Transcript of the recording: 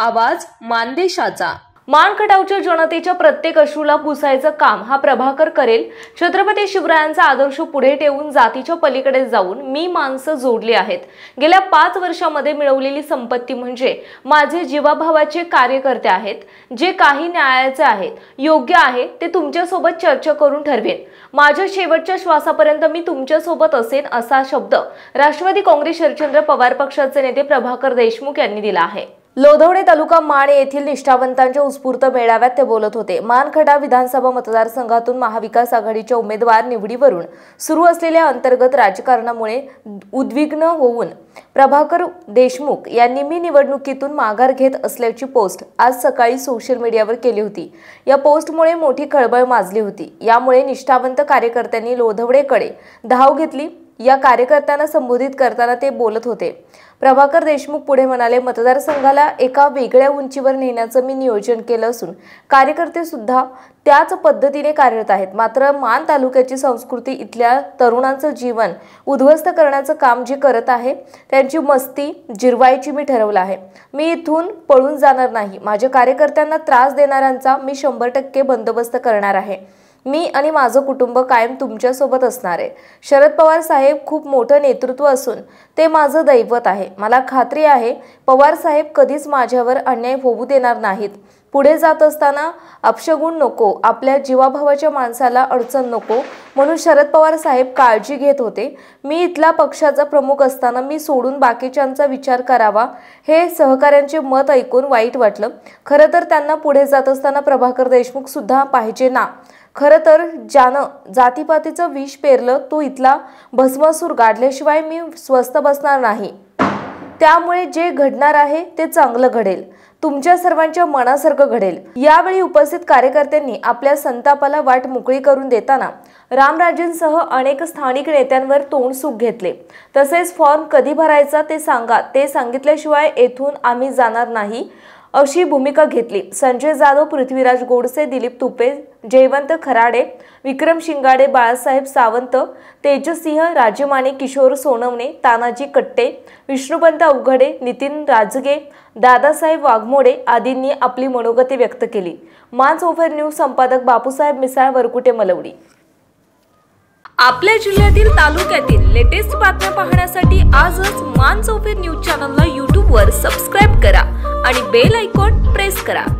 आवाज मानदेशाचा मानखटावच्या जनतेच्या प्रत्येक अश्रूला पुसायचं काम हा प्रभाकर करेल छत्रपती शिवरायांचा आदर्श पुढे ठेवून जातीच्या पलीकडे जाऊन मी माणसं जोडली आहेत गेल्या पाच वर्षामध्ये मिळवलेली संपत्ती म्हणजे माझे जीवाभावाचे कार्यकर्ते आहेत जे काही न्यायाचे आहेत योग्य आहे ते तुमच्यासोबत चर्चा करून ठरवेन माझ्या शेवटच्या श्वासापर्यंत मी तुमच्यासोबत असेन असा शब्द राष्ट्रवादी काँग्रेस हरचंद्र पवार पक्षाचे नेते प्रभाकर देशमुख यांनी दिला आहे लोधवडे तालुका माण येथील निष्ठावंतांच्या उत्स्फूर्त मेळाव्यात ते बोलत होते मानखडा विधानसभा मतदारसंघातून महाविकास आघाडीच्या उमेदवार निवडीवरून सुरू असलेल्या अंतर्गत राजकारणामुळे उद्विग्न होऊन प्रभाकर देशमुख यांनी मी निवडणुकीतून माघार घेत असल्याची पोस्ट आज सकाळी सोशल मीडियावर केली होती या पोस्टमुळे मोठी खळबळ माजली होती यामुळे निष्ठावंत कार्यकर्त्यांनी लोधवडेकडे धाव घेतली या कार्यकर्त्यांना संबोधित करताना ते बोलत होते प्रभाकर देशमुख पुढे म्हणाले मतदारसंघाला एका वेगळ्या उंचीवर नेण्याचं मी नियोजन केलं असून कार्यकर्ते सुद्धा त्याच पद्धतीने कार्यरत आहेत मात्र मान तालुक्याची संस्कृती इथल्या तरुणांचं जीवन उद्ध्वस्त करण्याचं काम जे करत आहे त्यांची मस्ती जिरवायची मी ठरवलं आहे मी इथून पळून जाणार नाही माझ्या कार्यकर्त्यांना त्रास देणाऱ्यांचा मी शंभर टक्के बंदोबस्त करणार आहे मी आणि माझं कुटुंब कायम तुमच्यासोबत असणार आहे शरद पवार साहेब खूप मोठं नेतृत्व असून ते माझं दैवत आहे मला खात्री आहे पवार साहेब कधीच माझ्यावर अन्याय होऊ देणार नाहीत पुढे जात असताना अपशगुण नको आपल्या जीवाभावाच्या माणसाला अडचण नको म्हणून शरद पवार साहेब काळजी घेत होते मी इथला पक्षाचा प्रमुख असताना मी सोडून बाकीच्यांचा विचार करावा हे सहकाऱ्यांचे मत ऐकून वाईट वाटलं खरं तर त्यांना पुढे जात असताना प्रभाकर देशमुख सुद्धा पाहिजे ना खरं तर ज्यानं जातीपातीचं विष पेरलं तो इथला भस्मसूर गाडल्याशिवाय मी स्वस्त बसणार नाही त्यामुळे जे घडणार आहे ते चांगलं घडेल तुमच्या सर्वांच्या मनासारखं घडेल यावेळी उपस्थित कार्यकर्त्यांनी आपल्या संतापाला वाट मोकळी करून देताना रामराजेंसह अनेक स्थानिक नेत्यांवर तोंड सुख घेतले तसेच फॉर्म कधी भरायचा ते सांगा ते सांगितल्याशिवाय येथून आम्ही जाणार नाही अशी भूमिका घेतली संजय जाधव पृथ्वीराज गोडसे दिलीप तुपे जयवंत खराडे विक्रम शिंगाडे बाळासाहेब सावंत तेजसिंह राजमाने किशोर सोनवणे तानाजी कट्टे विष्णुपंत अवघडे नितीन राजगे दादासाहेब वाघमोडे आदींनी आपली मनोगती व्यक्त केली मान्स ओव्हर न्यूज संपादक बापूसाहेब मिसाळ वरकुटे मलवडी आपल्या जिल्ह्यातील तालुक्यातील लेटेस्ट बातम्या पाहण्यासाठी आजच मान्स ओव्हर न्यूज चॅनलला यूट्यूबवर सबस्क्राईब करा आणि बेल ऐकॉन प्रेस करा